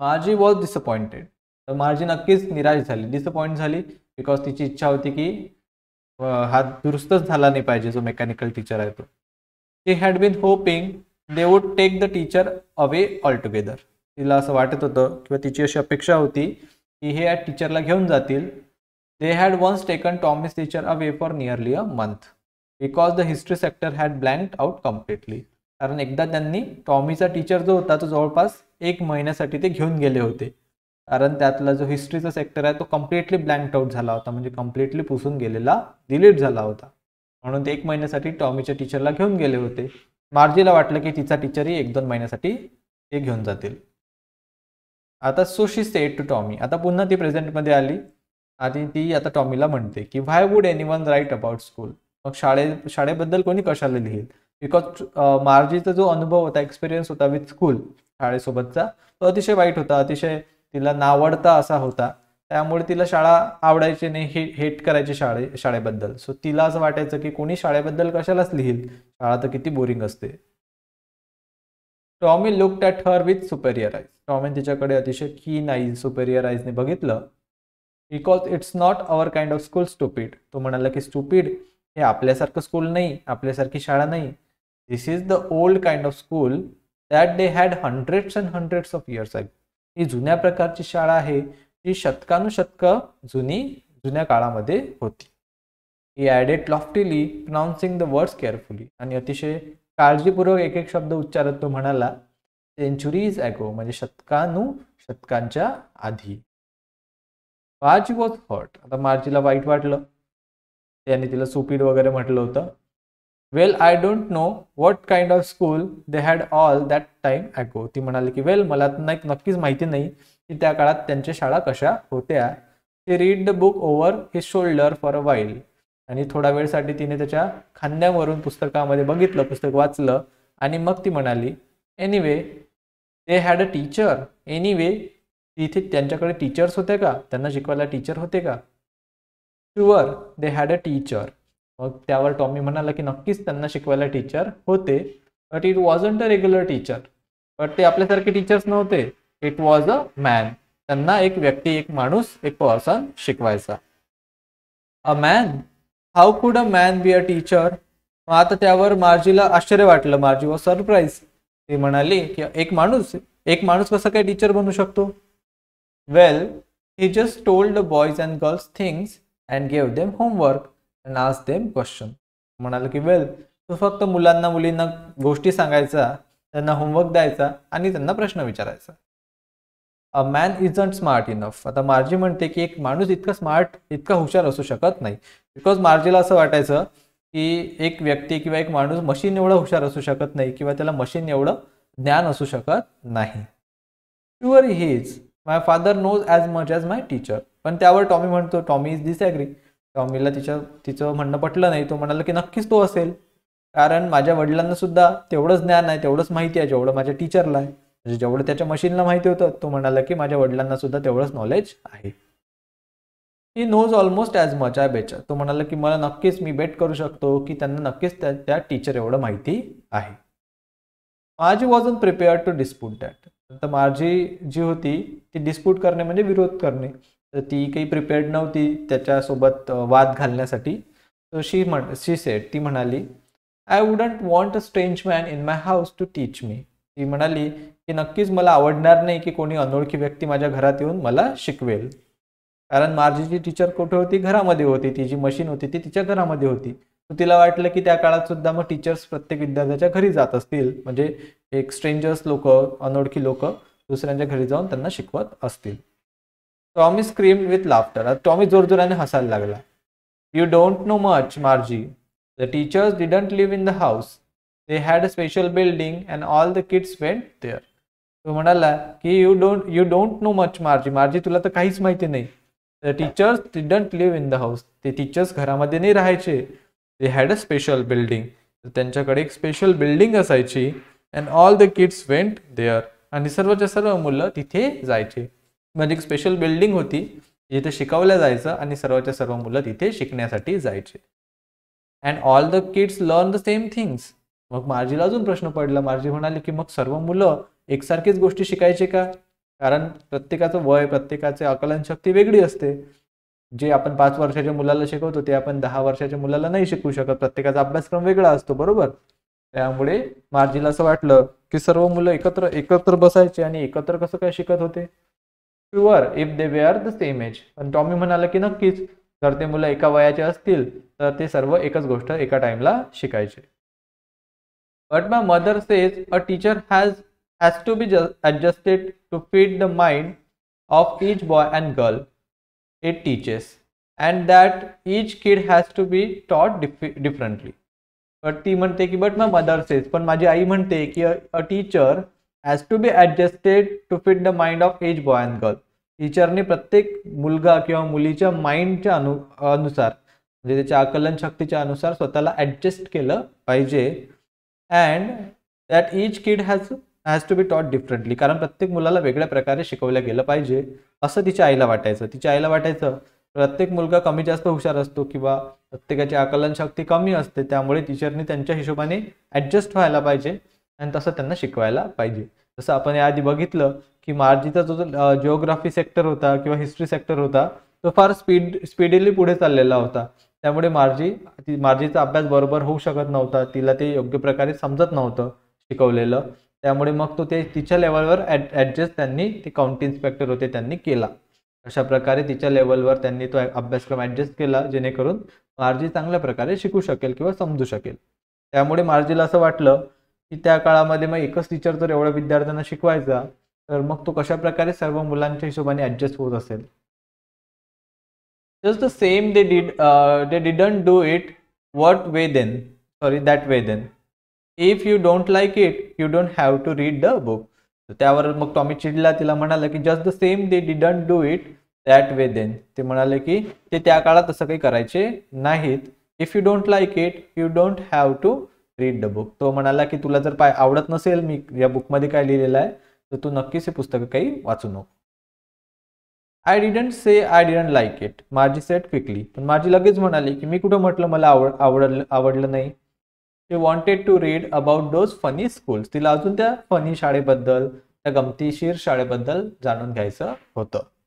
माझी was disappointed तर माझी नक्कीच निराश झाली डिसअपॉइंट झाली बिकॉज तिची इच्छा होती की हा दुरुस्तच झाला नाही पाहिजे जो मेकॅनिकल टीचर आहे तो she had been hoping they would take the teacher away all together तिला असं वाटत होतं किंवा तिची अशी अपेक्षा होती की हे या टीचरला घेऊन जातील they had once taken Tommy's teacher away for nearly a month because the history sector had blank out completely कारण एकदा त्यांनी टॉमीचा टीचर जो होता तो जवळपास एक महिन्यासाठी ते घेऊन गेले होते कारण त्यातला जो हिस्ट्रीचा सेक्टर आहे तो कम्प्लिटली ब्लँक आउट झाला होता म्हणजे कम्प्लिटली पुसून गेलेला डिलीट झाला होता म्हणून ते एक महिन्यासाठी टॉमीच्या टीचरला घेऊन गेले होते मार्जीला वाटलं की तिचा टीचरही एक दोन महिन्यासाठी ते घेऊन जातील आता सोशी सेट टू टॉमी आता पुन्हा ती प्रेझेंटमध्ये आली आणि ती आता टॉमीला म्हणते की why would any write about school मग शाळे शाळेबद्दल कोणी कशाला लिहिल बिकॉज मार्जीचा जो अनुभव होता एक्सपिरियन्स होता विथ स्कूल शाळेसोबतचा तो अतिशय वाईट होता अतिशय तिला नावडता असा होता त्यामुळे तिला शाळा आवडायची नाही हे हेट करायची शाळे शाळेबद्दल सो तिला असं वाटायचं की कोणी शाळेबद्दल कशालाच लिहील शाळा तर किती बोरिंग असते Tommy looked at her with superior eyes टॉमीन तिच्याकडे अतिशय की नाही सुपेरियर आईजने बघितलं because it's not our kind of school stupid तो म्हणाला की स्टुपीड हे आपल्यासारखं स्कूल नाही आपल्यासारखी शाळा नाही This is the old kind of school that they had hundreds and hundreds of years ago. ही जुन्या प्रकारची शाळा आहे जी शतकानुशतक जुनी जुन्या काळामध्ये होती ही added loftily pronouncing the words carefully आणि अतिशय काळजीपूर्वक एक एक शब्द उच्चारत तो म्हणाला सेंचुरीज ॲगो म्हणजे शतकानु शतकांच्या आधी मार्जी वॉज हॉट आता मार्जीला वाईट वाटलं त्याने तिला सुपीड वगैरे म्हटलं होतं well I don't know what kind of school they had all that time ago ती म्हणाली की वेल मला एक नक्कीच माहिती नाही की त्या काळात त्यांच्या शाळा कशा होत्या ते read the book over his shoulder for a while आणि थोडा वेळसाठी तिने त्याच्या खांद्यावरून पुस्तकामध्ये बघितलं पुस्तक वाचलं आणि मग ती म्हणाली anyway they had a teacher anyway तिथे त्यांच्याकडे टीचर्स होते का त्यांना शिकवायला टीचर होते का sure they had a teacher मग त्यावर टॉमी म्हणाला की नक्कीच त्यांना शिकवायला टीचर होते but it was a regular teacher but ते आपल्यासारखे टीचर्स नव्हते इट वॉज अ मॅन त्यांना एक व्यक्ती एक माणूस एक पर्सन शिकवायचा a man how could a man be a teacher मग आता त्यावर मार्जीला आश्चर्य वाटलं मार्जी वॉज सरप्राईज ती म्हणाली की एक माणूस एक माणूस कसं काय टीचर बनू शकतो well he just told boys and girls things and gave them homework and आज देम क्वेश्चन म्हणाल की वेल तू फक्त मुलांना मुलींना गोष्टी सांगायचा त्यांना होमवर्क द्यायचा आणि त्यांना प्रश्न विचारायचा a man isn't smart enough आता मार्जी म्हणते की एक माणूस इतका स्मार्ट इतका हुशार असू शकत नाही बिकॉज मार्जीला असं वाटायचं की एक व्यक्ती किंवा एक माणूस मशीन एवढं हुशार असू शकत नाही किंवा त्याला मशीन एवढं ज्ञान असू शकत नाही sure he my father knows as much as my teacher पण त्यावर टॉमी म्हणतो टॉमी इज डिसॲग्री टॉमीला तिच्या तिचं म्हणणं पटलं नाही तो म्हणाला की नक्कीच तो असेल कारण माझ्या वडिलांना सुद्धा तेवढंच ज्ञान आहे तेवढंच माहिती आहे जेवढं माझ्या टीचरला आहे म्हणजे जेवढं त्याच्या मशीनला माहिती होतं तो म्हणाला की माझ्या वडिलांना सुद्धा तेवढंच नॉलेज आहे he knows almost as much I betcha तो म्हणाला की मला नक्कीच मी बेट करू शकतो की त्यांना नक्कीच त्या त्या टीचर एवढं माहिती आहे Margie was prepared to dispute that तर माझी जी होती ती डिस्प्यूट करणे म्हणजे विरोध करणे तर ती काही प्रिपेअर्ड नव्हती त्याच्यासोबत वाद घालण्यासाठी तर शी म्हण शी सेट ती म्हणाली I wouldn't want a strange man in my house to teach me ती म्हणाली की नक्कीच मला आवडणार नाही की कोणी अनोळखी व्यक्ती माझ्या घरात येऊन मला शिकवेल कारण जी टीचर कुठे होती घरामध्ये होती ती जी मशीन होती ती तिच्या घरामध्ये होती तिला वाटलं की त्या काळात सुद्धा मग टीचर्स प्रत्येक विद्यार्थ्याच्या घरी जात असतील म्हणजे एक स्ट्रेंजर्स लोक अनोळखी लोक दुसऱ्यांच्या घरी जाऊन त्यांना शिकवत असतील टॉमी स्क्रीम विथ लाफ्टर आता टॉमी जोरजोराने हसायला लागला you don't know much Margie the teachers didn't live in the house they had a special building and all the kids went there तो म्हणाला की you don't you don't know much Margie Margie तुला तर काहीच माहिती नाही the teachers didn't live in the house ते teachers घरामध्ये नाही राहायचे they had a special building त्यांच्याकडे एक स्पेशल बिल्डिंग असायची and all the kids went there आणि सर्वच्या सर्व मुलं तिथे जायचे म्हणजे एक स्पेशल बिल्डिंग होती जिथे शिकवल्या जायचं आणि सर्वच्या सर्व मुलं तिथे शिकण्यासाठी जायचे and all the kids learn the same things मग मार्जीला अजून प्रश्न पडला मार्जी म्हणाली की मग सर्व मुलं एकसारखीच गोष्टी शिकायचे का कारण प्रत्येकाचं वय प्रत्येकाचे आकलन शक्ती वेगळी असते जे आपण पाच वर्षाच्या मुलाला शिकवतो ते आपण दहा वर्षाच्या मुलाला नाही शिकवू शकत प्रत्येकाचा अभ्यासक्रम वेगळा असतो बरोबर त्यामुळे मार्जीला असं वाटलं की सर्व मुलं एकत्र एकत्र बसायचे आणि एकत्र कसं काय शिकत होते pure if they were the same age पण टॉमी म्हणाला की नक्कीच जर ते मुलं एका वयाचे असतील तर ते सर्व एकच गोष्ट एका टाइमला शिकायचे but my mother says a teacher has has to be adjusted to fit the mind of each boy and girl it teaches and that each kid has to be taught diff differently but ती म्हणते की but my mother says पण माझी आई म्हणते की a teacher has to be adjusted to fit the mind of each boy and girl टीचरने प्रत्येक मुलगा किंवा मुलीच्या माइंडच्या अनु अनुसार म्हणजे त्याच्या आकलन शक्तीच्या अनुसार स्वतःला ॲडजस्ट केलं पाहिजे and that each kid has has to be taught differently कारण प्रत्येक मुलाला वेगळ्या प्रकारे शिकवलं गेलं पाहिजे असं तिच्या आईला वाटायचं तिच्या आईला वाटायचं प्रत्येक मुलगा कमी जास्त हुशार असतो किंवा प्रत्येकाची आकलन शक्ती कमी असते त्यामुळे टीचरने त्यांच्या हिशोबाने ॲडजस्ट व्हायला पाहिजे आणि तसं त्यांना शिकवायला पाहिजे जसं आपण याआधी बघितलं की मार्जीचा जो जिओग्राफी सेक्टर होता किंवा हिस्ट्री सेक्टर होता तो फार स्पीड स्पीडीली पुढे चाललेला होता त्यामुळे मार्जी ती मार्जीचा अभ्यास बरोबर होऊ शकत नव्हता तिला ते योग्य प्रकारे समजत नव्हतं शिकवलेलं त्यामुळे मग तो ते तिच्या लेवलवर ॲड ॲडजस्ट त्यांनी ते काउंटी इन्स्पेक्टर होते त्यांनी केला अशा प्रकारे तिच्या लेवलवर त्यांनी तो अभ्यासक्रम ॲडजस्ट केला जेणेकरून मार्जी चांगल्या प्रकारे शिकू शकेल किंवा समजू शकेल त्यामुळे मार्जीला असं वाटलं की त्या काळामध्ये मग एकच टीचर तर एवढ्या विद्यार्थ्यांना शिकवायचा तर मग तो कशा प्रकारे सर्व मुलांच्या हिशोबाने ऍडजस्ट होत असेल just the same they did they didn't do it what way then sorry that way then if you don't like it you don't have to read the book त्यावर मग टॉमी चिडला तिला म्हणाला की just the same they didn't do it that way then ते म्हणाले की ते त्या काळात तसं काही करायचे नाहीत if you don't like it you don't have to read the book तो म्हणाला की तुला जर पाय आवडत नसेल मी या बुकमध्ये काय लिहिलेलं आहे तर तू नक्कीच हे पुस्तक काही वाचू नको I didn't say I didn't like it Margie said quickly पण माझी लगेच म्हणाली की मी कुठं म्हटलं मला आवड आवडलं आवडलं नाही ते wanted to read about those funny schools तिला अजून त्या फनी शाळेबद्दल त्या गमतीशीर शाळेबद्दल जाणून घ्यायचं होतं